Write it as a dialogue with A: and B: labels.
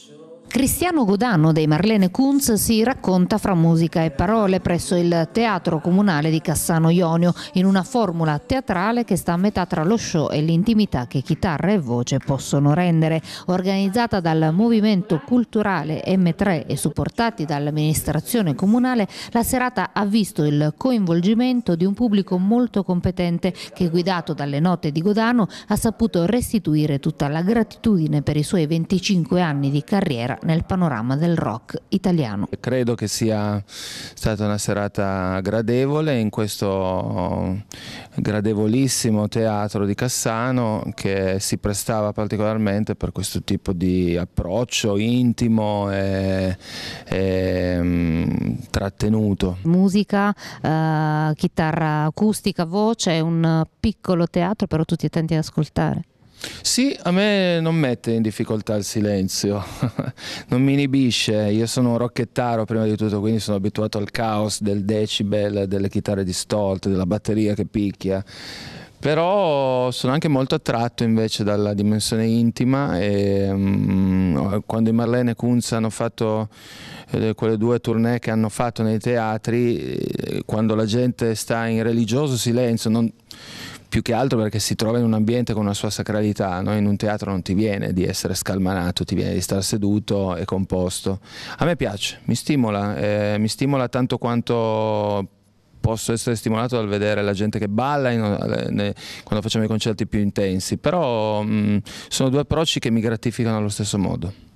A: 주 Cristiano Godano dei Marlene Kunz si racconta fra musica e parole presso il Teatro Comunale di Cassano Ionio in una formula teatrale che sta a metà tra lo show e l'intimità che chitarra e voce possono rendere. Organizzata dal Movimento Culturale M3 e supportati dall'amministrazione comunale, la serata ha visto il coinvolgimento di un pubblico molto competente che guidato dalle note di Godano ha saputo restituire tutta la gratitudine per i suoi 25 anni di carriera nel panorama del rock italiano.
B: Credo che sia stata una serata gradevole in questo gradevolissimo teatro di Cassano che si prestava particolarmente per questo tipo di approccio intimo e, e mm, trattenuto.
A: Musica, eh, chitarra acustica, voce, un piccolo teatro però tutti attenti ad ascoltare.
B: Sì, a me non mette in difficoltà il silenzio, non mi inibisce, io sono un rocchettaro prima di tutto, quindi sono abituato al caos del decibel, delle chitarre distolte, della batteria che picchia, però sono anche molto attratto invece dalla dimensione intima e um, quando i Marlene e Kunz hanno fatto eh, quelle due tournée che hanno fatto nei teatri, eh, quando la gente sta in religioso silenzio, non più che altro perché si trova in un ambiente con una sua sacralità, no? in un teatro non ti viene di essere scalmanato, ti viene di stare seduto e composto. A me piace, mi stimola, eh, mi stimola tanto quanto posso essere stimolato dal vedere la gente che balla in, eh, ne, quando facciamo i concerti più intensi, però mh, mm, sono due approcci che mi gratificano allo stesso modo.